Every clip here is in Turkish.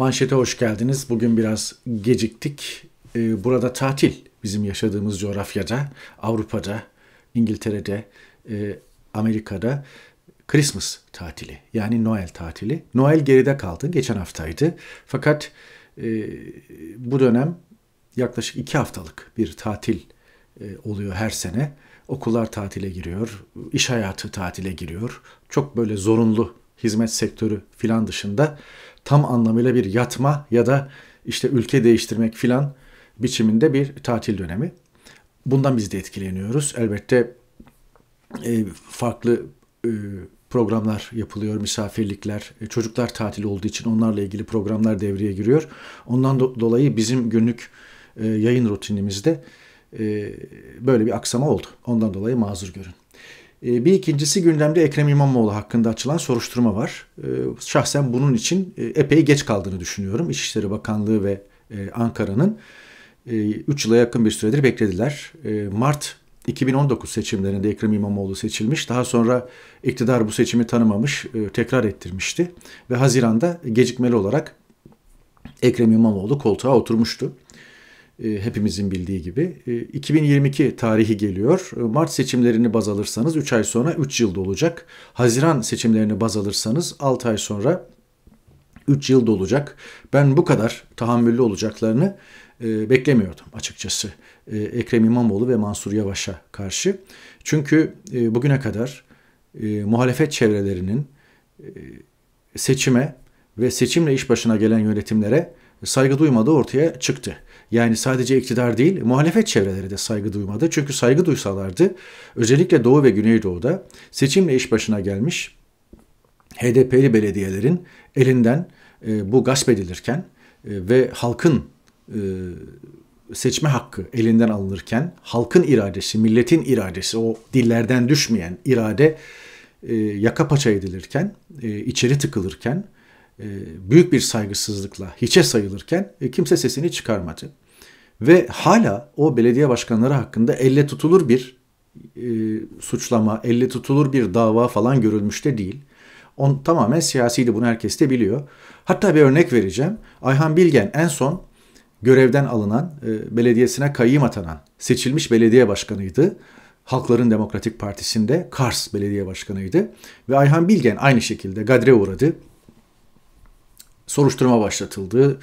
Manşete hoş geldiniz. Bugün biraz geciktik. Ee, burada tatil bizim yaşadığımız coğrafyada, Avrupa'da, İngiltere'de, e, Amerika'da Christmas tatili yani Noel tatili. Noel geride kaldı, geçen haftaydı. Fakat e, bu dönem yaklaşık iki haftalık bir tatil e, oluyor her sene. Okullar tatile giriyor, iş hayatı tatile giriyor. Çok böyle zorunlu hizmet sektörü filan dışında tam anlamıyla bir yatma ya da işte ülke değiştirmek filan biçiminde bir tatil dönemi. Bundan biz de etkileniyoruz. Elbette e, farklı e, programlar yapılıyor, misafirlikler, e, çocuklar tatili olduğu için onlarla ilgili programlar devreye giriyor. Ondan dolayı bizim günlük yayın rutinimizde böyle bir aksama oldu. Ondan dolayı mazur görün. Ee, bir ikincisi gündemde Ekrem İmamoğlu hakkında açılan soruşturma var. Ee, şahsen bunun için e, epey geç kaldığını düşünüyorum. İçişleri Bakanlığı ve e, Ankara'nın 3 e, yıla yakın bir süredir beklediler. Mart 2019 seçimlerinde Ekrem İmamoğlu seçilmiş. Daha sonra iktidar bu seçimi tanımamış, tekrar ettirmişti. Ve Haziran'da gecikmeli olarak Ekrem İmamoğlu koltuğa oturmuştu. E, hepimizin bildiği gibi. 2022 e, tarihi geliyor. E, Mart seçimlerini baz alırsanız 3 ay sonra 3 yılda olacak. Haziran seçimlerini baz alırsanız 6 ay sonra 3 yılda olacak. Ben bu kadar tahammüllü olacaklarını beklemiyordum açıkçası. Ekrem İmamoğlu ve Mansur Yavaş'a karşı. Çünkü bugüne kadar muhalefet çevrelerinin seçime ve seçimle iş başına gelen yönetimlere saygı duymadığı ortaya çıktı. Yani sadece iktidar değil, muhalefet çevreleri de saygı duymadı. Çünkü saygı duysalardı özellikle Doğu ve Güneydoğu'da seçimle iş başına gelmiş HDP'li belediyelerin elinden e, bu gasp edilirken e, ve halkın e, seçme hakkı elinden alınırken halkın iradesi, milletin iradesi, o dillerden düşmeyen irade e, yaka paça edilirken, e, içeri tıkılırken, e, büyük bir saygısızlıkla hiçe sayılırken e, kimse sesini çıkarmadı. Ve hala o belediye başkanları hakkında elle tutulur bir e, suçlama, elle tutulur bir dava falan görülmüşte de değil. On tamamen siyasiydi bunu herkes de biliyor. Hatta bir örnek vereceğim. Ayhan Bilgen en son görevden alınan, e, belediyesine kayyım atanan seçilmiş belediye başkanıydı. Halkların Demokratik Partisi'nde Kars belediye başkanıydı. Ve Ayhan Bilgen aynı şekilde gadre uğradı. Soruşturma başlatıldı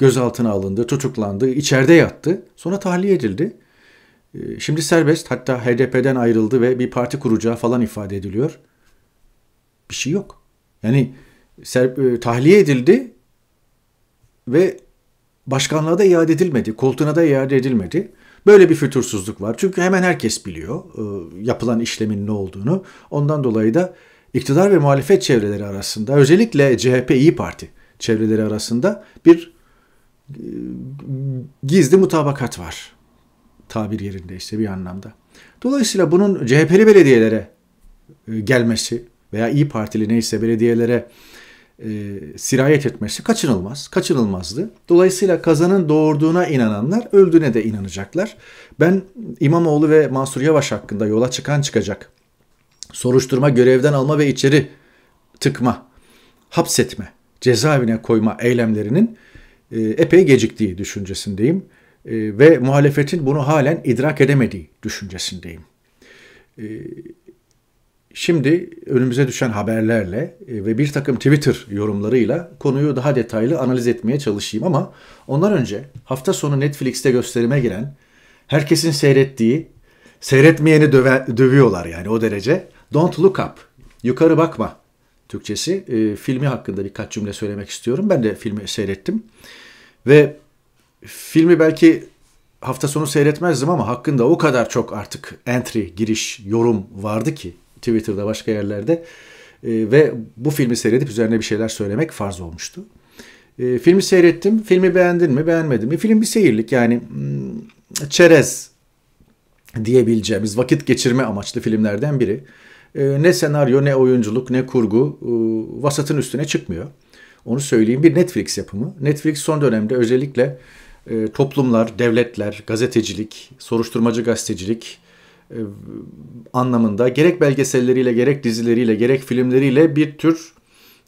gözaltına alındı, tutuklandı, içeride yattı. Sonra tahliye edildi. Ee, şimdi serbest hatta HDP'den ayrıldı ve bir parti kuracağı falan ifade ediliyor. Bir şey yok. Yani ser, e, tahliye edildi ve başkanlığa da iade edilmedi, koltuğuna da iade edilmedi. Böyle bir fütursuzluk var. Çünkü hemen herkes biliyor e, yapılan işlemin ne olduğunu. Ondan dolayı da iktidar ve muhalefet çevreleri arasında özellikle CHP İyi Parti çevreleri arasında bir gizli mutabakat var. Tabir yerinde işte bir anlamda. Dolayısıyla bunun CHP'li belediyelere e, gelmesi veya İyi Partili neyse belediyelere e, sirayet etmesi kaçınılmaz, kaçınılmazdı. Dolayısıyla kazanın doğurduğuna inananlar öldüğüne de inanacaklar. Ben İmamoğlu ve Mansur Yavaş hakkında yola çıkan çıkacak soruşturma, görevden alma ve içeri tıkma, hapsetme, cezaevine koyma eylemlerinin e, epey geciktiği düşüncesindeyim e, ve muhalefetin bunu halen idrak edemediği düşüncesindeyim. E, şimdi önümüze düşen haberlerle ve bir takım Twitter yorumlarıyla konuyu daha detaylı analiz etmeye çalışayım ama ondan önce hafta sonu Netflix'te gösterime giren herkesin seyrettiği, seyretmeyeni döve, dövüyorlar yani o derece Don't Look Up, Yukarı Bakma Türkçesi. E, filmi hakkında birkaç cümle söylemek istiyorum. Ben de filmi seyrettim. Ve filmi belki hafta sonu seyretmezdim ama hakkında o kadar çok artık entry, giriş, yorum vardı ki Twitter'da başka yerlerde. E, ve bu filmi seyredip üzerine bir şeyler söylemek farz olmuştu. E, filmi seyrettim. Filmi beğendin mi, beğenmedin mi? Film bir seyirlik yani hmm, çerez diyebileceğimiz vakit geçirme amaçlı filmlerden biri. Ee, ne senaryo ne oyunculuk ne kurgu e, vasatın üstüne çıkmıyor. Onu söyleyeyim bir Netflix yapımı. Netflix son dönemde özellikle e, toplumlar, devletler, gazetecilik, soruşturmacı gazetecilik e, anlamında gerek belgeselleriyle gerek dizileriyle gerek filmleriyle bir tür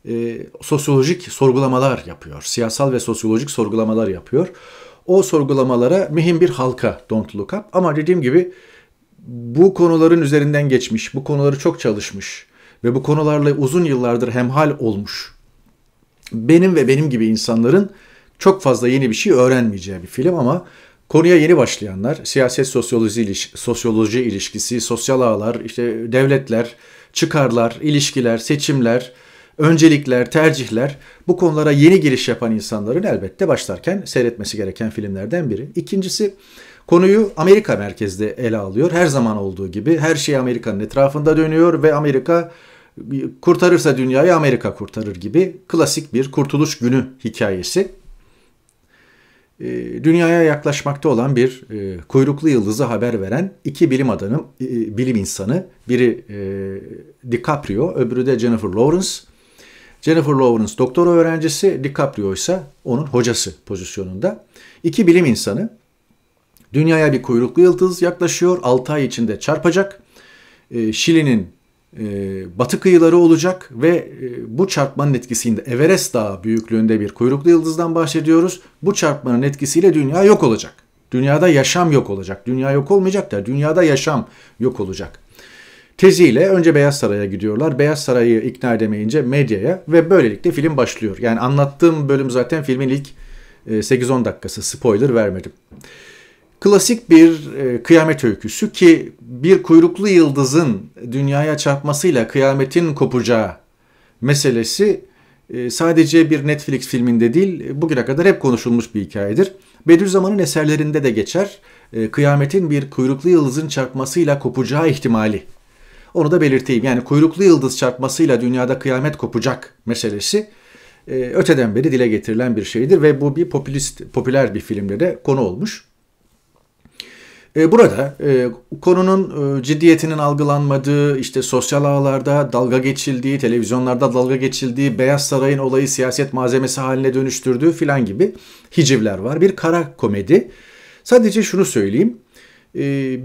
e, sosyolojik sorgulamalar yapıyor. Siyasal ve sosyolojik sorgulamalar yapıyor. O sorgulamalara mühim bir halka Don't Look Up ama dediğim gibi bu konuların üzerinden geçmiş, bu konuları çok çalışmış ve bu konularla uzun yıllardır hemhal olmuş. Benim ve benim gibi insanların çok fazla yeni bir şey öğrenmeyeceği bir film ama konuya yeni başlayanlar, siyaset sosyoloji, iliş, sosyoloji ilişkisi, sosyal ağlar, işte devletler, çıkarlar, ilişkiler, seçimler, öncelikler, tercihler bu konulara yeni giriş yapan insanların elbette başlarken seyretmesi gereken filmlerden biri. İkincisi Konuyu Amerika merkezde ele alıyor. Her zaman olduğu gibi her şey Amerika'nın etrafında dönüyor ve Amerika kurtarırsa dünyayı Amerika kurtarır gibi klasik bir kurtuluş günü hikayesi. Ee, dünyaya yaklaşmakta olan bir e, kuyruklu yıldızı haber veren iki bilim adamı, e, bilim insanı, biri e, DiCaprio, öbürü de Jennifer Lawrence. Jennifer Lawrence doktora öğrencisi, DiCaprio ise onun hocası pozisyonunda. İki bilim insanı Dünyaya bir kuyruklu yıldız yaklaşıyor. 6 ay içinde çarpacak. Ee, Şili'nin e, batı kıyıları olacak ve e, bu çarpmanın etkisinde Everest Dağı büyüklüğünde bir kuyruklu yıldızdan bahsediyoruz. Bu çarpmanın etkisiyle dünya yok olacak. Dünyada yaşam yok olacak. Dünya yok olmayacak da dünyada yaşam yok olacak. Teziyle önce Beyaz Saray'a gidiyorlar. Beyaz Saray'ı ikna edemeyince medyaya ve böylelikle film başlıyor. Yani anlattığım bölüm zaten filmin ilk 8-10 e, dakikası. Spoiler vermedim. Klasik bir e, kıyamet öyküsü ki bir kuyruklu yıldızın dünyaya çarpmasıyla kıyametin kopacağı meselesi e, sadece bir Netflix filminde değil bugüne kadar hep konuşulmuş bir hikayedir. Bediüzzaman'ın eserlerinde de geçer e, kıyametin bir kuyruklu yıldızın çarpmasıyla kopacağı ihtimali. Onu da belirteyim yani kuyruklu yıldız çarpmasıyla dünyada kıyamet kopacak meselesi e, öteden beri dile getirilen bir şeydir ve bu bir popülist popüler bir filmde de konu olmuş. E, burada e, konunun e, ciddiyetinin algılanmadığı, işte sosyal ağlarda dalga geçildiği, televizyonlarda dalga geçildiği, Beyaz Saray'ın olayı siyaset malzemesi haline dönüştürdüğü filan gibi hicivler var. Bir kara komedi. Sadece şunu söyleyeyim.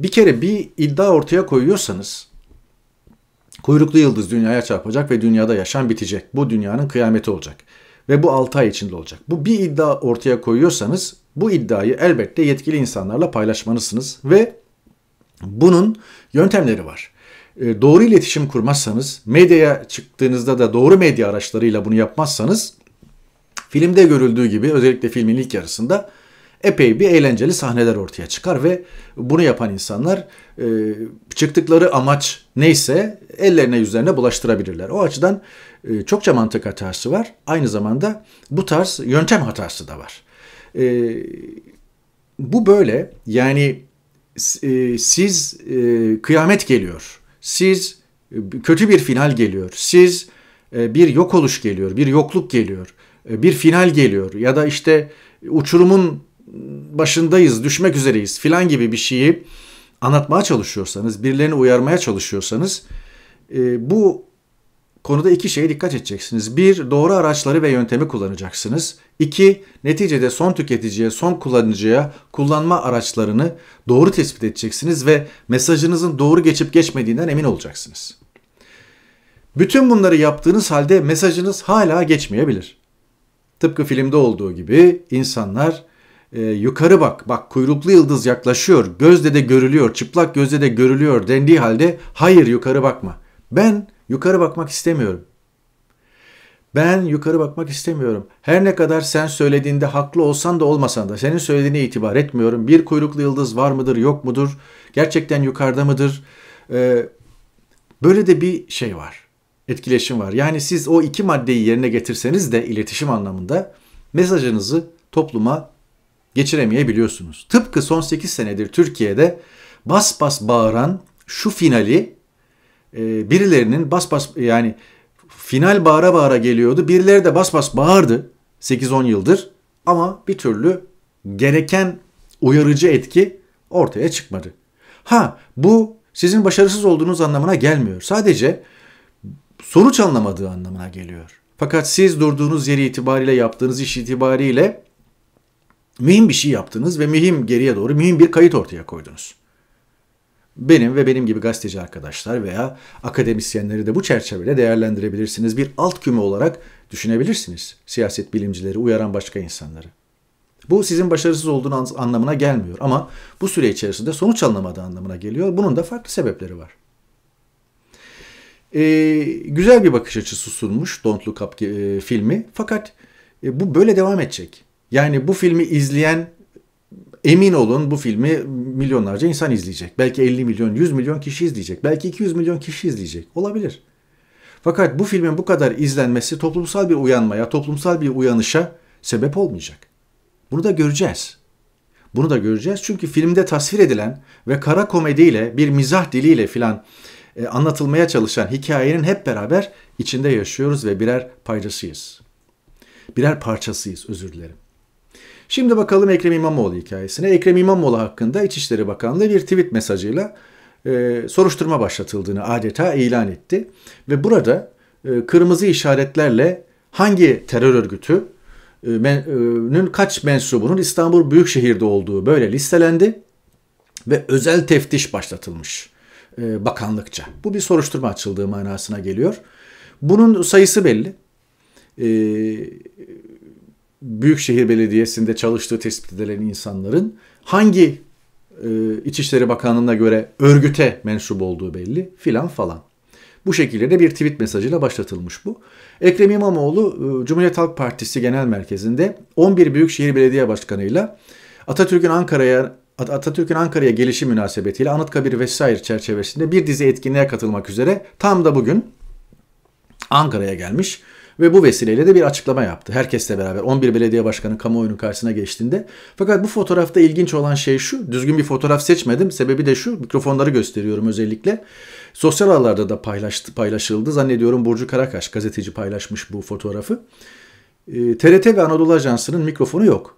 Bir kere bir iddia ortaya koyuyorsanız, kuyruklu yıldız dünyaya çarpacak ve dünyada yaşam bitecek. Bu dünyanın kıyameti olacak. Ve bu 6 ay içinde olacak. Bu bir iddia ortaya koyuyorsanız bu iddiayı elbette yetkili insanlarla paylaşmalısınız ve bunun yöntemleri var. Ee, doğru iletişim kurmazsanız, medyaya çıktığınızda da doğru medya araçlarıyla bunu yapmazsanız filmde görüldüğü gibi özellikle filmin ilk yarısında epey bir eğlenceli sahneler ortaya çıkar ve bunu yapan insanlar e, çıktıkları amaç neyse ellerine yüzlerine bulaştırabilirler. O açıdan e, çokça mantık hatası var. Aynı zamanda bu tarz yöntem hatası da var. E, bu böyle yani e, siz e, kıyamet geliyor, siz e, kötü bir final geliyor, siz e, bir yok oluş geliyor, bir yokluk geliyor, e, bir final geliyor ya da işte e, uçurumun başındayız, düşmek üzereyiz filan gibi bir şeyi anlatmaya çalışıyorsanız, birilerini uyarmaya çalışıyorsanız e, bu Konuda iki şeye dikkat edeceksiniz. Bir, doğru araçları ve yöntemi kullanacaksınız. İki, neticede son tüketiciye, son kullanıcıya kullanma araçlarını doğru tespit edeceksiniz ve mesajınızın doğru geçip geçmediğinden emin olacaksınız. Bütün bunları yaptığınız halde mesajınız hala geçmeyebilir. Tıpkı filmde olduğu gibi insanlar e, yukarı bak, bak kuyruklu yıldız yaklaşıyor, gözde de görülüyor, çıplak gözde de görülüyor dendiği halde hayır yukarı bakma. Ben Yukarı bakmak istemiyorum. Ben yukarı bakmak istemiyorum. Her ne kadar sen söylediğinde haklı olsan da olmasan da senin söylediğine itibar etmiyorum. Bir kuyruklu yıldız var mıdır yok mudur? Gerçekten yukarıda mıdır? Ee, böyle de bir şey var. Etkileşim var. Yani siz o iki maddeyi yerine getirseniz de iletişim anlamında mesajınızı topluma geçiremeyebiliyorsunuz. Tıpkı son 8 senedir Türkiye'de bas bas bağıran şu finali e, birilerinin bas bas yani final bağıra bağıra geliyordu. Birileri de bas bas bağırdı 8-10 yıldır ama bir türlü gereken uyarıcı etki ortaya çıkmadı. Ha bu sizin başarısız olduğunuz anlamına gelmiyor. Sadece sonuç anlamadığı anlamına geliyor. Fakat siz durduğunuz yeri itibariyle yaptığınız iş itibariyle mühim bir şey yaptınız ve mühim geriye doğru mühim bir kayıt ortaya koydunuz. Benim ve benim gibi gazeteci arkadaşlar veya akademisyenleri de bu çerçevede değerlendirebilirsiniz. Bir alt küme olarak düşünebilirsiniz siyaset bilimcileri, uyaran başka insanları. Bu sizin başarısız olduğunuz anlamına gelmiyor ama bu süre içerisinde sonuç alınamadığı anlamına geliyor. Bunun da farklı sebepleri var. Ee, güzel bir bakış açısı sunmuş Don't Look Up e, filmi fakat e, bu böyle devam edecek. Yani bu filmi izleyen Emin olun bu filmi milyonlarca insan izleyecek. Belki 50 milyon, 100 milyon kişi izleyecek. Belki 200 milyon kişi izleyecek. Olabilir. Fakat bu filmin bu kadar izlenmesi toplumsal bir uyanmaya, toplumsal bir uyanışa sebep olmayacak. Bunu da göreceğiz. Bunu da göreceğiz çünkü filmde tasvir edilen ve kara komediyle, bir mizah diliyle filan e, anlatılmaya çalışan hikayenin hep beraber içinde yaşıyoruz ve birer paydasıyız. Birer parçasıyız özür dilerim. Şimdi bakalım Ekrem İmamoğlu hikayesine. Ekrem İmamoğlu hakkında İçişleri Bakanlığı bir tweet mesajıyla e, soruşturma başlatıldığını adeta ilan etti. Ve burada e, kırmızı işaretlerle hangi terör örgütü e, e kaç mensubunun İstanbul Büyükşehir'de olduğu böyle listelendi ve özel teftiş başlatılmış e, bakanlıkça. Bu bir soruşturma açıldığı manasına geliyor. Bunun sayısı belli. E, Büyükşehir Belediyesi'nde çalıştığı tespit edilen insanların hangi e, İçişleri Bakanlığı'na göre örgüte mensup olduğu belli filan falan. Bu şekilde de bir tweet mesajıyla başlatılmış bu. Ekrem İmamoğlu e, Cumhuriyet Halk Partisi Genel Merkezi'nde 11 Büyükşehir Belediye Başkanı'yla Atatürk'ün Ankara'ya Atatürk'ün Ankara'ya gelişi münasebetiyle Anıtkabir vesaire çerçevesinde bir dizi etkinliğe katılmak üzere tam da bugün Ankara'ya gelmiş. Ve bu vesileyle de bir açıklama yaptı. Herkesle beraber 11 belediye başkanı kamuoyunun karşısına geçtiğinde. Fakat bu fotoğrafta ilginç olan şey şu. Düzgün bir fotoğraf seçmedim. Sebebi de şu. Mikrofonları gösteriyorum özellikle. Sosyal ağlarda da paylaştı, paylaşıldı. Zannediyorum Burcu Karakaş gazeteci paylaşmış bu fotoğrafı. E, ee, TRT ve Anadolu Ajansı'nın mikrofonu yok.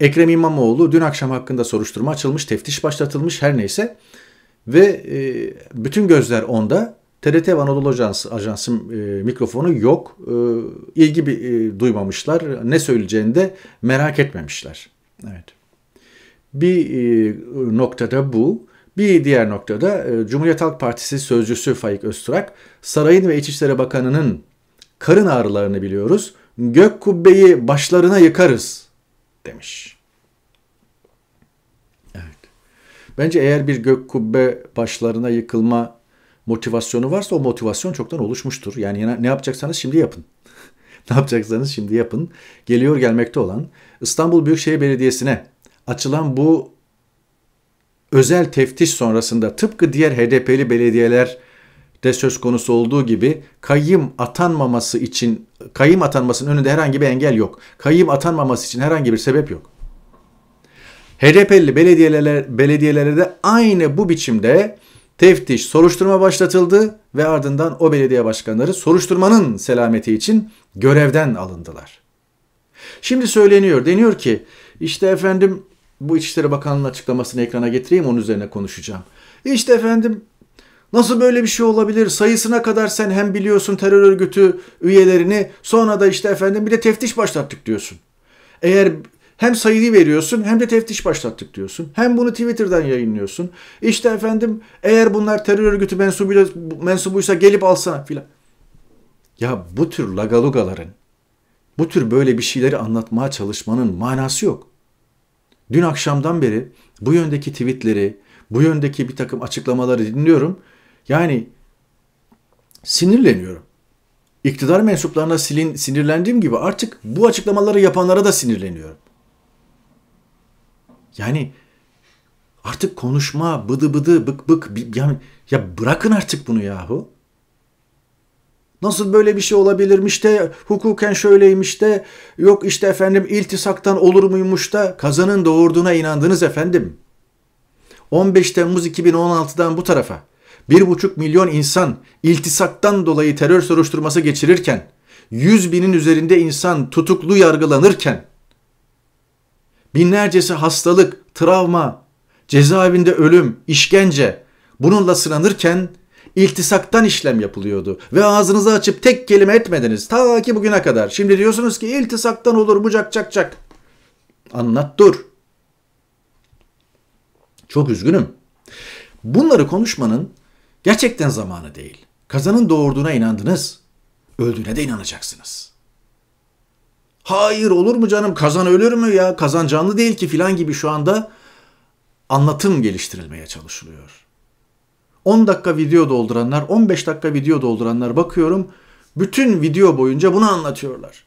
Ekrem İmamoğlu dün akşam hakkında soruşturma açılmış, teftiş başlatılmış her neyse. Ve e, bütün gözler onda. TRT ve Anadolu Ajansı, Ajansı e, mikrofonu yok. E, ilgi bir, e, duymamışlar. Ne söyleyeceğini de merak etmemişler. Evet. Bir e, noktada bu. Bir diğer noktada e, Cumhuriyet Halk Partisi sözcüsü Faik Öztürk, sarayın ve İçişleri Bakanı'nın karın ağrılarını biliyoruz. Gök kubbeyi başlarına yıkarız demiş. Evet. Bence eğer bir gök kubbe başlarına yıkılma motivasyonu varsa o motivasyon çoktan oluşmuştur. Yani ne yapacaksanız şimdi yapın. ne yapacaksanız şimdi yapın. Geliyor gelmekte olan İstanbul Büyükşehir Belediyesi'ne açılan bu özel teftiş sonrasında tıpkı diğer HDP'li belediyeler de söz konusu olduğu gibi kayım atanmaması için kayım atanmasının önünde herhangi bir engel yok. kayım atanmaması için herhangi bir sebep yok. HDP'li belediyelerde belediyelere aynı bu biçimde Teftiş, soruşturma başlatıldı ve ardından o belediye başkanları soruşturmanın selameti için görevden alındılar. Şimdi söyleniyor, deniyor ki işte efendim bu İçişleri Bakanlığı'nın açıklamasını ekrana getireyim onun üzerine konuşacağım. İşte efendim Nasıl böyle bir şey olabilir? Sayısına kadar sen hem biliyorsun terör örgütü üyelerini sonra da işte efendim bir de teftiş başlattık diyorsun. Eğer hem sayıyı veriyorsun hem de teftiş başlattık diyorsun. Hem bunu Twitter'dan yayınlıyorsun. İşte efendim eğer bunlar terör örgütü mensubuysa, mensubuysa gelip alsana filan. Ya bu tür lagalugaların, bu tür böyle bir şeyleri anlatmaya çalışmanın manası yok. Dün akşamdan beri bu yöndeki tweetleri, bu yöndeki bir takım açıklamaları dinliyorum. Yani sinirleniyorum. İktidar mensuplarına silin, sinirlendiğim gibi artık bu açıklamaları yapanlara da sinirleniyorum. Yani artık konuşma, bıdı bıdı, bık bık. Yani, ya bırakın artık bunu yahu. Nasıl böyle bir şey olabilirmiş de hukuken şöyleymiş de yok işte efendim iltisaktan olur muymuş da kazanın doğurduğuna inandınız efendim. 15 Temmuz 2016'dan bu tarafa 1,5 milyon insan iltisaktan dolayı terör soruşturması geçirirken 100 binin üzerinde insan tutuklu yargılanırken Binlercesi hastalık, travma, cezaevinde ölüm, işkence bununla sınanırken iltisaktan işlem yapılıyordu. Ve ağzınızı açıp tek kelime etmediniz ta ki bugüne kadar. Şimdi diyorsunuz ki iltisaktan olur bucak çak çak. Anlat dur. Çok üzgünüm. Bunları konuşmanın gerçekten zamanı değil. Kazanın doğurduğuna inandınız. Öldüğüne de inanacaksınız. Hayır olur mu canım kazan ölür mü ya kazan canlı değil ki filan gibi şu anda anlatım geliştirilmeye çalışılıyor. 10 dakika video dolduranlar, 15 dakika video dolduranlar bakıyorum bütün video boyunca bunu anlatıyorlar.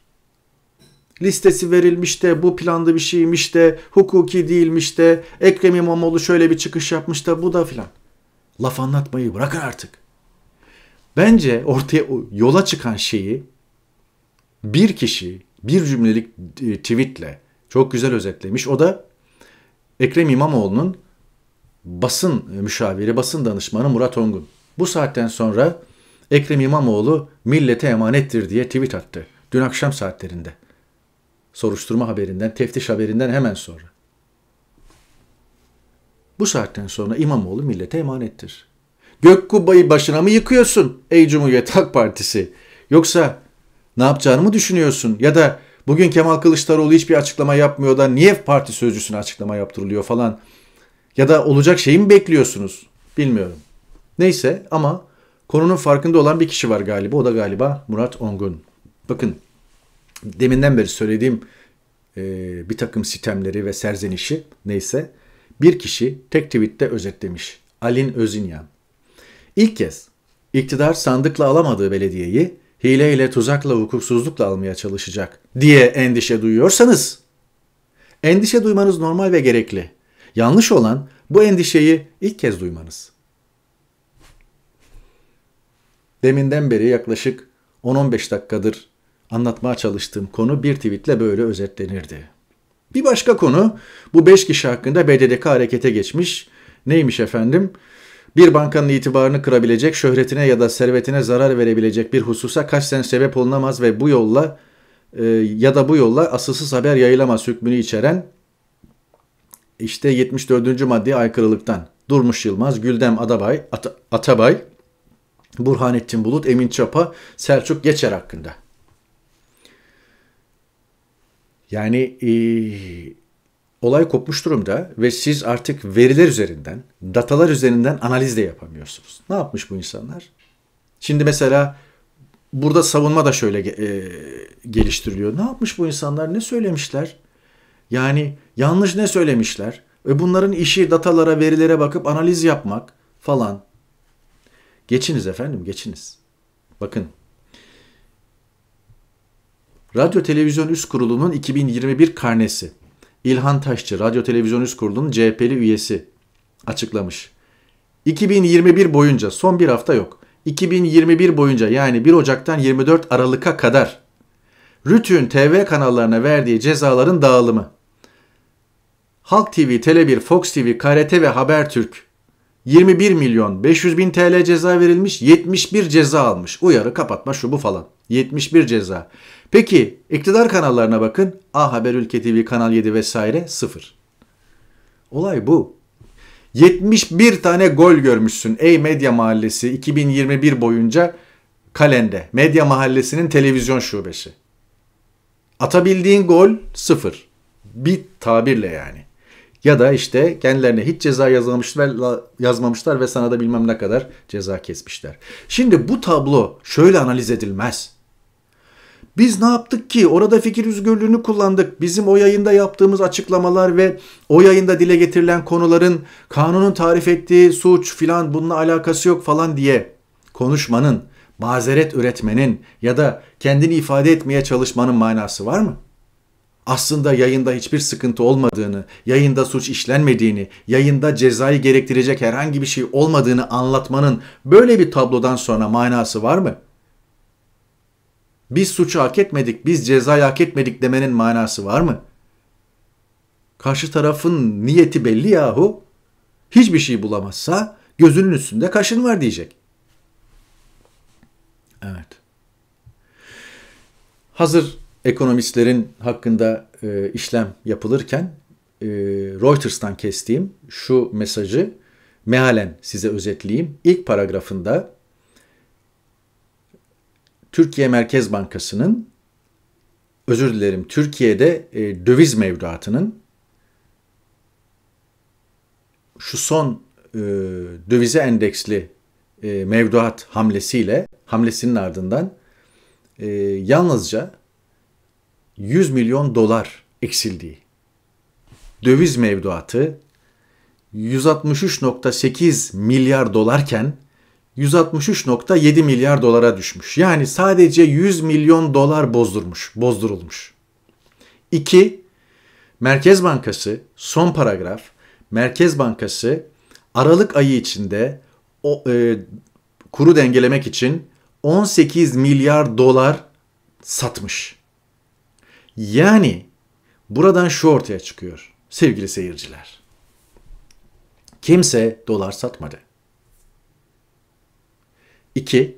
Listesi verilmiş de, bu planda bir şeymiş de, hukuki değilmiş de, Ekrem İmamoğlu şöyle bir çıkış yapmış da bu da filan. Laf anlatmayı bırakın artık. Bence ortaya yola çıkan şeyi bir kişi bir cümlelik e, tweetle çok güzel özetlemiş. O da Ekrem İmamoğlu'nun basın müşaviri, basın danışmanı Murat Ongun. Bu saatten sonra Ekrem İmamoğlu millete emanettir diye tweet attı. Dün akşam saatlerinde. Soruşturma haberinden, teftiş haberinden hemen sonra. Bu saatten sonra İmamoğlu millete emanettir. Gökkubbayı başına mı yıkıyorsun ey Cumhuriyet Halk Partisi? Yoksa ne yapacağını mı düşünüyorsun? Ya da bugün Kemal Kılıçdaroğlu hiçbir açıklama yapmıyor da niye parti sözcüsüne açıklama yaptırılıyor falan. Ya da olacak şeyi mi bekliyorsunuz? Bilmiyorum. Neyse ama konunun farkında olan bir kişi var galiba. O da galiba Murat Ongun. Bakın deminden beri söylediğim e, bir takım sitemleri ve serzenişi neyse bir kişi tek tweette özetlemiş. Alin Özinyan. İlk kez iktidar sandıkla alamadığı belediyeyi hileyle, tuzakla, hukuksuzlukla almaya çalışacak diye endişe duyuyorsanız, endişe duymanız normal ve gerekli. Yanlış olan bu endişeyi ilk kez duymanız. Deminden beri yaklaşık 10-15 dakikadır anlatmaya çalıştığım konu bir tweetle böyle özetlenirdi. Bir başka konu bu 5 kişi hakkında BDDK harekete geçmiş. Neymiş efendim? bir bankanın itibarını kırabilecek, şöhretine ya da servetine zarar verebilecek bir hususa kaç kasten sebep olunamaz ve bu yolla e, ya da bu yolla asılsız haber yayılamaz hükmünü içeren işte 74. maddeye aykırılıktan Durmuş Yılmaz, Güldem Adabay, At Atabay, Burhanettin Bulut, Emin Çapa, Selçuk Geçer hakkında. Yani e, olay kopmuş durumda ve siz artık veriler üzerinden, datalar üzerinden analiz de yapamıyorsunuz. Ne yapmış bu insanlar? Şimdi mesela burada savunma da şöyle e, geliştiriliyor. Ne yapmış bu insanlar? Ne söylemişler? Yani yanlış ne söylemişler? Ve bunların işi datalara, verilere bakıp analiz yapmak falan. Geçiniz efendim, geçiniz. Bakın. Radyo Televizyon Üst Kurulu'nun 2021 karnesi. İlhan Taşçı, Radyo Televizyon Üst Kurulu'nun CHP'li üyesi açıklamış. 2021 boyunca son bir hafta yok. 2021 boyunca yani 1 Ocak'tan 24 Aralık'a kadar Rütün TV kanallarına verdiği cezaların dağılımı. Halk TV, Tele1, Fox TV, KRT ve Habertürk 21 milyon 500 bin TL ceza verilmiş 71 ceza almış. Uyarı kapatma şu bu falan. 71 ceza. Peki iktidar kanallarına bakın. A Haber Ülke TV, Kanal 7 vesaire sıfır. Olay bu. 71 tane gol görmüşsün Ey Medya Mahallesi 2021 boyunca kalende. Medya Mahallesi'nin televizyon şubesi. Atabildiğin gol sıfır. Bir tabirle yani. Ya da işte kendilerine hiç ceza yazmamışlar, yazmamışlar ve sana da bilmem ne kadar ceza kesmişler. Şimdi bu tablo şöyle analiz edilmez. Biz ne yaptık ki? Orada fikir özgürlüğünü kullandık. Bizim o yayında yaptığımız açıklamalar ve o yayında dile getirilen konuların kanunun tarif ettiği suç filan bununla alakası yok falan diye konuşmanın, mazeret üretmenin ya da kendini ifade etmeye çalışmanın manası var mı? Aslında yayında hiçbir sıkıntı olmadığını, yayında suç işlenmediğini, yayında cezayı gerektirecek herhangi bir şey olmadığını anlatmanın böyle bir tablodan sonra manası var mı?'' Biz suçu hak etmedik, biz cezayı hak etmedik demenin manası var mı? Karşı tarafın niyeti belli yahu. Hiçbir şey bulamazsa gözünün üstünde kaşın var diyecek. Evet. Hazır ekonomistlerin hakkında e, işlem yapılırken e, Reuters'tan kestiğim şu mesajı mealen size özetleyeyim. İlk paragrafında Türkiye Merkez Bankası'nın özür dilerim Türkiye'de e, döviz mevduatının şu son e, dövize endeksli e, mevduat hamlesiyle hamlesinin ardından e, yalnızca 100 milyon dolar eksildiği döviz mevduatı 163.8 milyar dolarken 163.7 milyar dolara düşmüş. Yani sadece 100 milyon dolar bozdurmuş, bozdurulmuş. 2. Merkez Bankası son paragraf Merkez Bankası Aralık ayı içinde o, e, kuru dengelemek için 18 milyar dolar satmış. Yani buradan şu ortaya çıkıyor sevgili seyirciler. Kimse dolar satmadı. 2.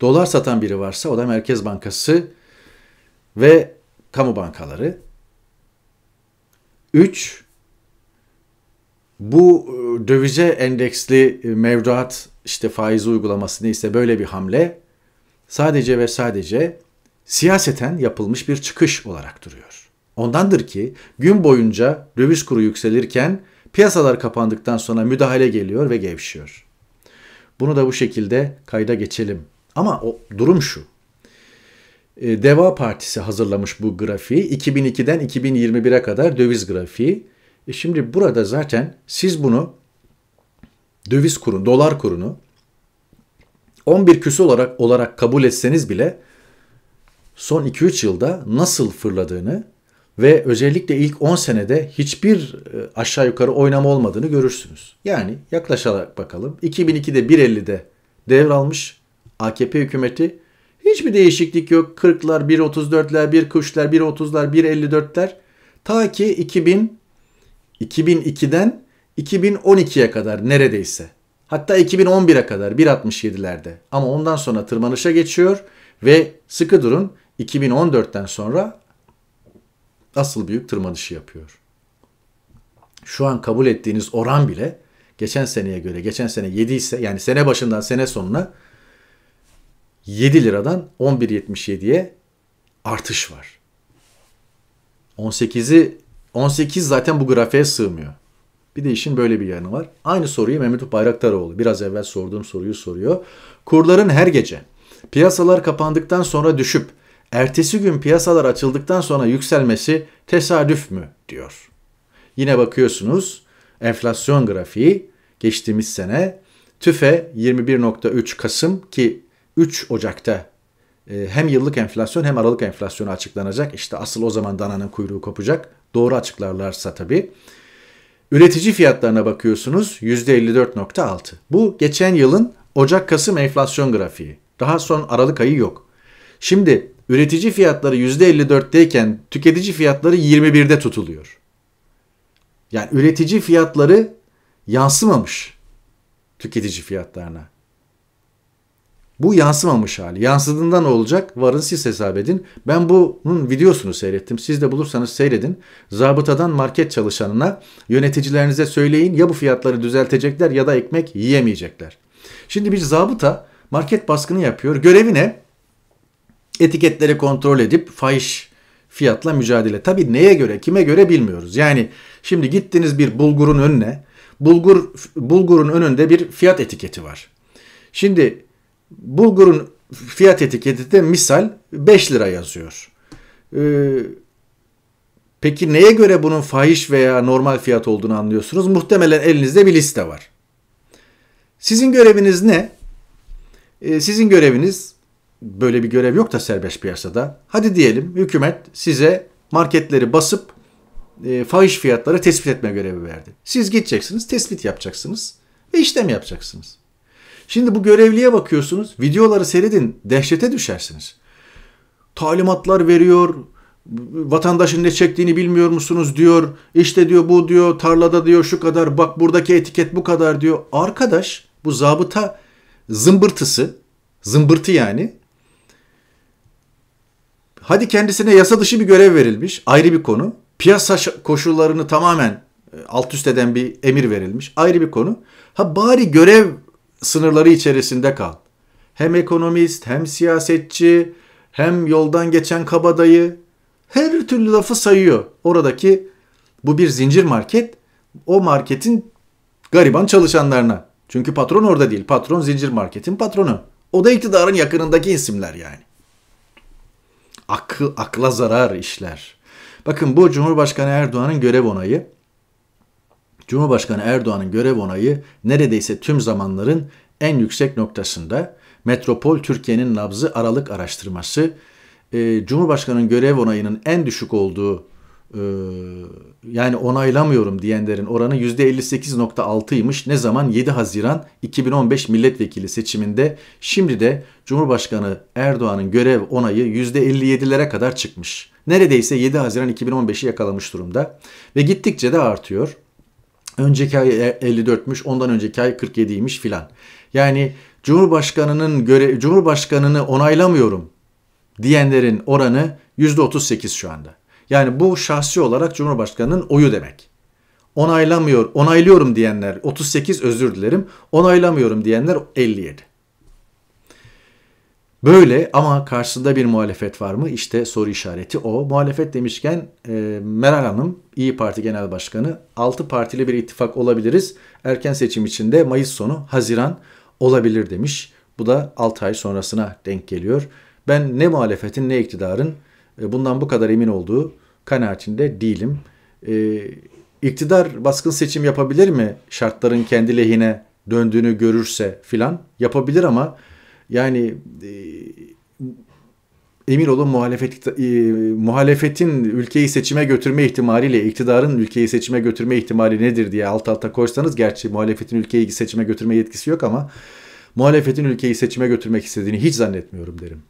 Dolar satan biri varsa o da Merkez Bankası ve kamu bankaları. 3. Bu e, dövize endeksli e, mevduat işte faiz uygulaması neyse böyle bir hamle sadece ve sadece siyaseten yapılmış bir çıkış olarak duruyor. Ondandır ki gün boyunca döviz kuru yükselirken piyasalar kapandıktan sonra müdahale geliyor ve gevşiyor. Bunu da bu şekilde kayda geçelim. Ama o durum şu. E, Deva Partisi hazırlamış bu grafiği. 2002'den 2021'e kadar döviz grafiği. E şimdi burada zaten siz bunu döviz kuru, dolar kurunu 11 küsü olarak olarak kabul etseniz bile son 2-3 yılda nasıl fırladığını ve özellikle ilk 10 senede hiçbir e, aşağı yukarı oynama olmadığını görürsünüz. Yani yaklaşarak bakalım 2002'de 1.50'de devralmış AKP hükümeti hiçbir değişiklik yok. 40'lar, 1.34'ler, 1.43'ler, 1.30'lar, 1.54'ler ta ki 2000 2002'den 2012'ye kadar neredeyse. Hatta 2011'e kadar 1.67'lerde. Ama ondan sonra tırmanışa geçiyor ve sıkı durun 2014'ten sonra asıl büyük tırmanışı yapıyor. Şu an kabul ettiğiniz oran bile geçen seneye göre geçen sene 7 ise yani sene başından sene sonuna 7 liradan 11.77'ye artış var. 18'i 18 zaten bu grafiğe sığmıyor. Bir de işin böyle bir yanı var. Aynı soruyu Mehmet Bayraktaroğlu biraz evvel sorduğum soruyu soruyor. Kurların her gece piyasalar kapandıktan sonra düşüp ertesi gün piyasalar açıldıktan sonra yükselmesi tesadüf mü diyor. Yine bakıyorsunuz enflasyon grafiği geçtiğimiz sene TÜFE 21.3 Kasım ki 3 Ocak'ta e, hem yıllık enflasyon hem aralık enflasyonu açıklanacak. İşte asıl o zaman dananın kuyruğu kopacak. Doğru açıklarlarsa tabii. Üretici fiyatlarına bakıyorsunuz %54.6. Bu geçen yılın Ocak-Kasım enflasyon grafiği. Daha son Aralık ayı yok. Şimdi üretici fiyatları %54'teyken tüketici fiyatları 21'de tutuluyor. Yani üretici fiyatları yansımamış tüketici fiyatlarına. Bu yansımamış hali. Yansıdığında ne olacak? Varın siz hesap edin. Ben bunun videosunu seyrettim. Siz de bulursanız seyredin. Zabıtadan market çalışanına yöneticilerinize söyleyin ya bu fiyatları düzeltecekler ya da ekmek yiyemeyecekler. Şimdi bir zabıta market baskını yapıyor. Görevi ne? etiketleri kontrol edip fahiş fiyatla mücadele. Tabi neye göre, kime göre bilmiyoruz. Yani şimdi gittiniz bir bulgurun önüne, bulgur bulgurun önünde bir fiyat etiketi var. Şimdi bulgurun fiyat etiketi de misal 5 lira yazıyor. Ee, peki neye göre bunun fahiş veya normal fiyat olduğunu anlıyorsunuz? Muhtemelen elinizde bir liste var. Sizin göreviniz ne? Ee, sizin göreviniz böyle bir görev yok da serbest piyasada. Hadi diyelim hükümet size marketleri basıp e, fahiş fiyatları tespit etme görevi verdi. Siz gideceksiniz, tespit yapacaksınız ve işlem yapacaksınız. Şimdi bu görevliye bakıyorsunuz, videoları seyredin, dehşete düşersiniz. Talimatlar veriyor, vatandaşın ne çektiğini bilmiyor musunuz diyor. İşte diyor bu diyor, tarlada diyor şu kadar, bak buradaki etiket bu kadar diyor. Arkadaş bu zabıta zımbırtısı, zımbırtı yani Hadi kendisine yasa dışı bir görev verilmiş. Ayrı bir konu. Piyasa koşullarını tamamen e, alt üst eden bir emir verilmiş. Ayrı bir konu. Ha bari görev sınırları içerisinde kal. Hem ekonomist, hem siyasetçi, hem yoldan geçen kabadayı her türlü lafı sayıyor. Oradaki bu bir zincir market. O marketin gariban çalışanlarına. Çünkü patron orada değil. Patron zincir marketin patronu. O da iktidarın yakınındaki isimler yani akıl, akla zarar işler. Bakın bu Cumhurbaşkanı Erdoğan'ın görev onayı. Cumhurbaşkanı Erdoğan'ın görev onayı neredeyse tüm zamanların en yüksek noktasında. Metropol Türkiye'nin nabzı aralık araştırması. Ee, Cumhurbaşkanı'nın görev onayının en düşük olduğu ee, yani onaylamıyorum diyenlerin oranı %58.6'ymış. Ne zaman 7 Haziran 2015 milletvekili seçiminde şimdi de Cumhurbaşkanı Erdoğan'ın görev onayı %57'lere kadar çıkmış. Neredeyse 7 Haziran 2015'i yakalamış durumda ve gittikçe de artıyor. Önceki ay 54'müş, ondan önceki ay 47'ymiş filan. Yani Cumhurbaşkanının göre Cumhurbaşkanını onaylamıyorum diyenlerin oranı %38 şu anda. Yani bu şahsi olarak Cumhurbaşkanı'nın oyu demek. Onaylamıyor, onaylıyorum diyenler 38 özür dilerim. Onaylamıyorum diyenler 57. Böyle ama karşısında bir muhalefet var mı? İşte soru işareti o. Muhalefet demişken e, Meral Hanım, İyi Parti Genel Başkanı, 6 partili bir ittifak olabiliriz. Erken seçim içinde Mayıs sonu, Haziran olabilir demiş. Bu da 6 ay sonrasına denk geliyor. Ben ne muhalefetin ne iktidarın bundan bu kadar emin olduğu kanaatinde değilim. E, iktidar baskın seçim yapabilir mi şartların kendi lehine döndüğünü görürse filan yapabilir ama yani e, emin olun muhalefet e, muhalefetin ülkeyi seçime götürme ihtimaliyle iktidarın ülkeyi seçime götürme ihtimali nedir diye alt alta koysanız gerçi muhalefetin ülkeyi seçime götürme yetkisi yok ama muhalefetin ülkeyi seçime götürmek istediğini hiç zannetmiyorum derim.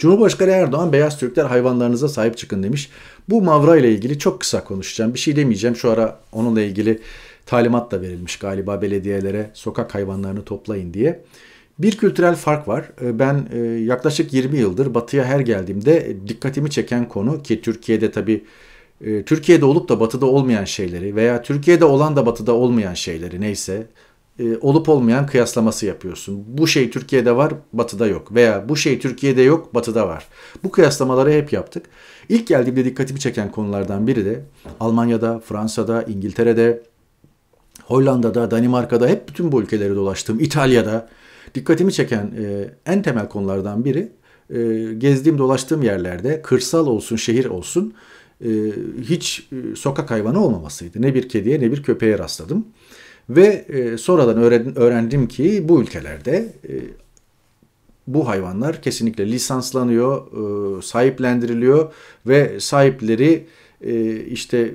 Cumhurbaşkanı Erdoğan beyaz Türkler hayvanlarınıza sahip çıkın demiş. Bu Mavra ile ilgili çok kısa konuşacağım. Bir şey demeyeceğim. Şu ara onunla ilgili talimat da verilmiş galiba belediyelere sokak hayvanlarını toplayın diye. Bir kültürel fark var. Ee, ben e, yaklaşık 20 yıldır batıya her geldiğimde e, dikkatimi çeken konu ki Türkiye'de tabii e, Türkiye'de olup da batıda olmayan şeyleri veya Türkiye'de olan da batıda olmayan şeyleri neyse e, olup olmayan kıyaslaması yapıyorsun. Bu şey Türkiye'de var, Batı'da yok veya bu şey Türkiye'de yok, Batı'da var. Bu kıyaslamaları hep yaptık. İlk geldiğimde dikkatimi çeken konulardan biri de Almanya'da, Fransa'da, İngiltere'de, Hollanda'da, Danimarka'da hep bütün bu ülkeleri dolaştım. İtalya'da dikkatimi çeken e, en temel konulardan biri e, gezdiğim dolaştığım yerlerde kırsal olsun şehir olsun e, hiç e, sokak hayvanı olmamasıydı. Ne bir kediye ne bir köpeğe rastladım. Ve e, sonradan öğrendim ki bu ülkelerde e, bu hayvanlar kesinlikle lisanslanıyor, e, sahiplendiriliyor ve sahipleri e, işte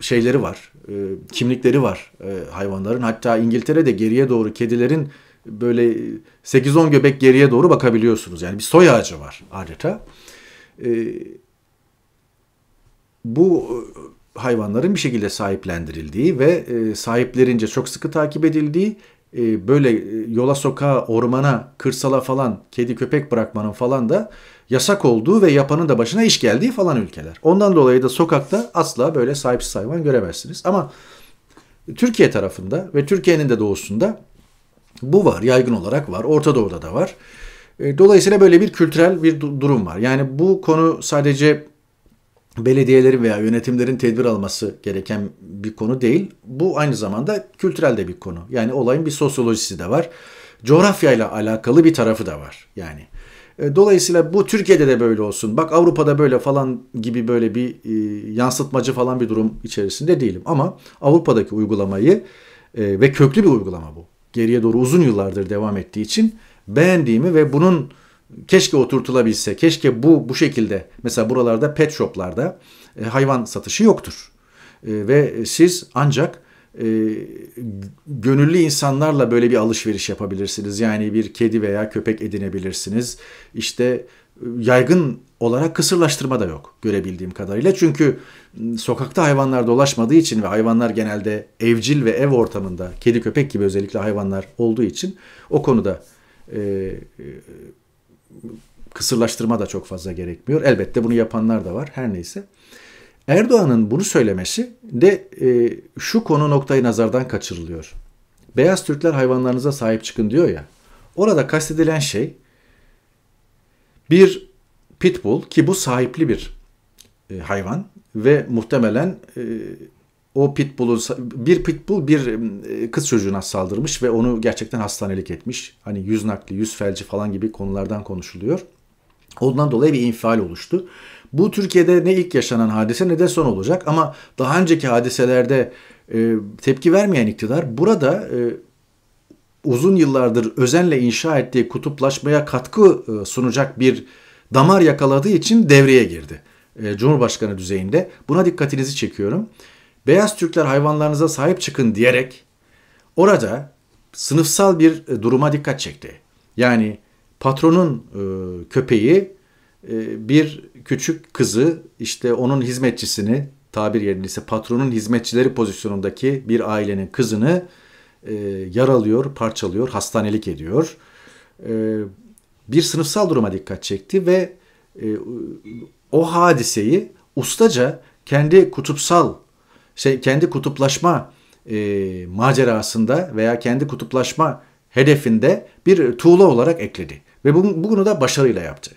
şeyleri var, e, kimlikleri var e, hayvanların. Hatta İngiltere'de geriye doğru kedilerin böyle 8-10 göbek geriye doğru bakabiliyorsunuz. Yani bir soy ağacı var adeta. E, bu hayvanların bir şekilde sahiplendirildiği ve e, sahiplerince çok sıkı takip edildiği e, böyle e, yola sokağa, ormana, kırsala falan kedi köpek bırakmanın falan da yasak olduğu ve yapanın da başına iş geldiği falan ülkeler. Ondan dolayı da sokakta asla böyle sahipsiz hayvan göremezsiniz. Ama Türkiye tarafında ve Türkiye'nin de doğusunda bu var, yaygın olarak var. Orta Doğu'da da var. E, dolayısıyla böyle bir kültürel bir durum var. Yani bu konu sadece belediyelerin veya yönetimlerin tedbir alması gereken bir konu değil. Bu aynı zamanda kültürel de bir konu. Yani olayın bir sosyolojisi de var. Coğrafyayla alakalı bir tarafı da var. Yani e, Dolayısıyla bu Türkiye'de de böyle olsun. Bak Avrupa'da böyle falan gibi böyle bir e, yansıtmacı falan bir durum içerisinde değilim. Ama Avrupa'daki uygulamayı e, ve köklü bir uygulama bu. Geriye doğru uzun yıllardır devam ettiği için beğendiğimi ve bunun keşke oturtulabilse, keşke bu bu şekilde mesela buralarda pet shoplarda e, hayvan satışı yoktur. E, ve siz ancak e, gönüllü insanlarla böyle bir alışveriş yapabilirsiniz. Yani bir kedi veya köpek edinebilirsiniz. İşte e, yaygın olarak kısırlaştırma da yok görebildiğim kadarıyla. Çünkü sokakta hayvanlar dolaşmadığı için ve hayvanlar genelde evcil ve ev ortamında kedi köpek gibi özellikle hayvanlar olduğu için o konuda e, e kısırlaştırma da çok fazla gerekmiyor. Elbette bunu yapanlar da var. Her neyse. Erdoğan'ın bunu söylemesi de e, şu konu noktayı nazardan kaçırılıyor. Beyaz Türkler hayvanlarınıza sahip çıkın diyor ya. Orada kastedilen şey bir pitbull ki bu sahipli bir e, hayvan ve muhtemelen e, o pitbull'u bir pitbull bir e, kız çocuğuna saldırmış ve onu gerçekten hastanelik etmiş. Hani yüz nakli, yüz felci falan gibi konulardan konuşuluyor. Ondan dolayı bir infial oluştu. Bu Türkiye'de ne ilk yaşanan hadise ne de son olacak ama daha önceki hadiselerde e, tepki vermeyen iktidar burada e, uzun yıllardır özenle inşa ettiği kutuplaşmaya katkı e, sunacak bir damar yakaladığı için devreye girdi. E, Cumhurbaşkanı düzeyinde. Buna dikkatinizi çekiyorum beyaz Türkler hayvanlarınıza sahip çıkın diyerek orada sınıfsal bir e, duruma dikkat çekti. Yani patronun e, köpeği e, bir küçük kızı işte onun hizmetçisini tabir yerine ise patronun hizmetçileri pozisyonundaki bir ailenin kızını yaralıyor, parçalıyor, hastanelik ediyor. bir sınıfsal duruma dikkat çekti ve o hadiseyi ustaca kendi kutupsal şey kendi kutuplaşma e, macerasında veya kendi kutuplaşma hedefinde bir tuğla olarak ekledi ve bunu da başarıyla yaptı.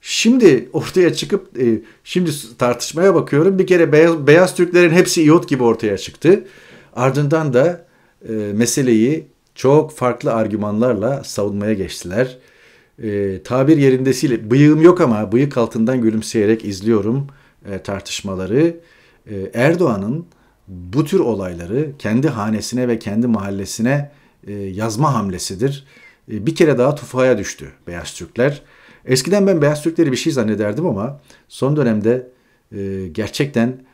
Şimdi ortaya çıkıp e, şimdi tartışmaya bakıyorum. Bir kere beyaz, beyaz Türklerin hepsi iot gibi ortaya çıktı. Ardından da e, meseleyi çok farklı argümanlarla savunmaya geçtiler. E, tabir yerindesiyle bıyığım yok ama bıyık altından gülümseyerek izliyorum e, tartışmaları. E, Erdoğan'ın bu tür olayları kendi hanesine ve kendi mahallesine e, yazma hamlesidir. E, bir kere daha tufaya düştü Beyaz Türkler. Eskiden ben Beyaz Türkleri bir şey zannederdim ama son dönemde gerçekten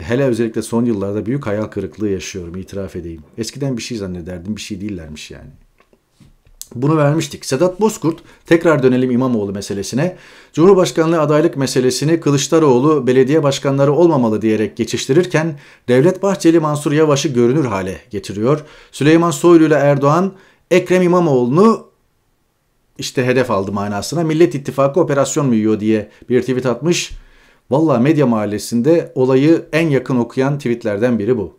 hele özellikle son yıllarda büyük hayal kırıklığı yaşıyorum itiraf edeyim. Eskiden bir şey zannederdim bir şey değillermiş yani. Bunu vermiştik. Sedat Bozkurt tekrar dönelim İmamoğlu meselesine. Cumhurbaşkanlığı adaylık meselesini Kılıçdaroğlu belediye başkanları olmamalı diyerek geçiştirirken Devlet Bahçeli Mansur Yavaş'ı görünür hale getiriyor. Süleyman Soylu ile Erdoğan Ekrem İmamoğlu'nu işte hedef aldı manasına Millet İttifakı operasyon mu yiyor diye bir tweet atmış. Valla medya mahallesinde olayı en yakın okuyan tweetlerden biri bu.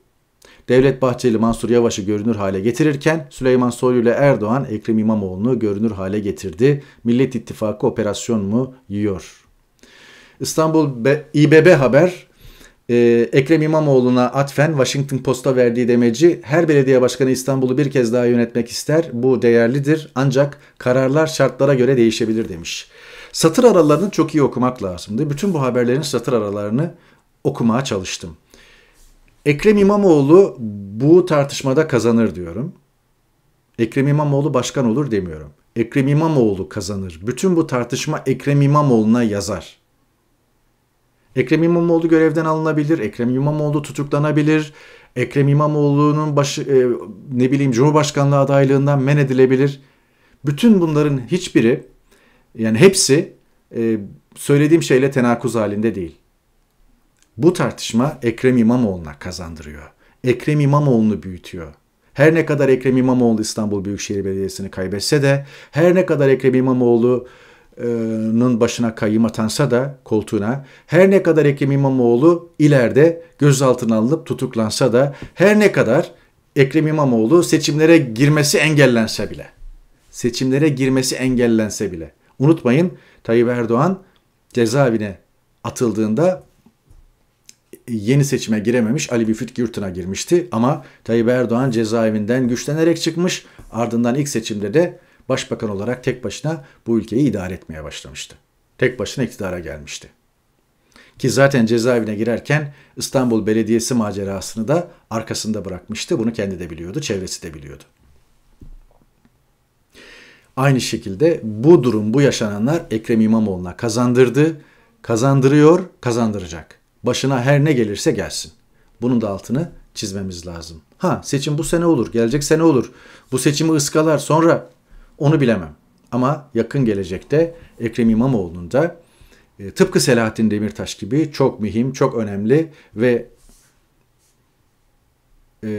Devlet Bahçeli Mansur Yavaş'ı görünür hale getirirken Süleyman Soylu ile Erdoğan Ekrem İmamoğlu'nu görünür hale getirdi. Millet İttifakı operasyon mu yiyor? İstanbul Be İBB Haber ee, Ekrem İmamoğlu'na atfen Washington Post'a verdiği demeci her belediye başkanı İstanbul'u bir kez daha yönetmek ister. Bu değerlidir ancak kararlar şartlara göre değişebilir demiş. Satır aralarını çok iyi okumak lazımdı. Bütün bu haberlerin satır aralarını okumaya çalıştım. Ekrem İmamoğlu bu tartışmada kazanır diyorum. Ekrem İmamoğlu başkan olur demiyorum. Ekrem İmamoğlu kazanır. Bütün bu tartışma Ekrem İmamoğlu'na yazar. Ekrem İmamoğlu görevden alınabilir, Ekrem İmamoğlu tutuklanabilir, Ekrem İmamoğlu'nun başı e, ne bileyim Cumhurbaşkanlığı adaylığından men edilebilir. Bütün bunların hiçbiri yani hepsi e, söylediğim şeyle tenakuz halinde değil. Bu tartışma Ekrem İmamoğlu'na kazandırıyor. Ekrem İmamoğlu'nu büyütüyor. Her ne kadar Ekrem İmamoğlu İstanbul Büyükşehir Belediyesi'ni kaybetse de her ne kadar Ekrem İmamoğlu'nun başına kayyım atansa da koltuğuna her ne kadar Ekrem İmamoğlu ileride gözaltına alınıp tutuklansa da her ne kadar Ekrem İmamoğlu seçimlere girmesi engellense bile seçimlere girmesi engellense bile unutmayın Tayyip Erdoğan cezaevine atıldığında yeni seçime girememiş Ali Büfit Gürtün'e girmişti. Ama Tayyip Erdoğan cezaevinden güçlenerek çıkmış. Ardından ilk seçimde de başbakan olarak tek başına bu ülkeyi idare etmeye başlamıştı. Tek başına iktidara gelmişti. Ki zaten cezaevine girerken İstanbul Belediyesi macerasını da arkasında bırakmıştı. Bunu kendi de biliyordu, çevresi de biliyordu. Aynı şekilde bu durum, bu yaşananlar Ekrem İmamoğlu'na kazandırdı, kazandırıyor, kazandıracak. Başına her ne gelirse gelsin. Bunun da altını çizmemiz lazım. Ha seçim bu sene olur, gelecek sene olur. Bu seçimi ıskalar sonra onu bilemem. Ama yakın gelecekte Ekrem İmamoğlu'nun da e, tıpkı Selahattin Demirtaş gibi çok mühim, çok önemli ve e,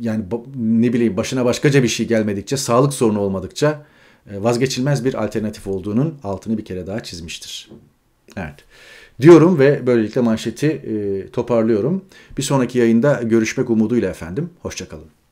yani ne bileyim başına başkaca bir şey gelmedikçe, sağlık sorunu olmadıkça e, vazgeçilmez bir alternatif olduğunun altını bir kere daha çizmiştir. Evet diyorum ve böylelikle manşeti toparlıyorum. Bir sonraki yayında görüşmek umuduyla efendim. Hoşçakalın.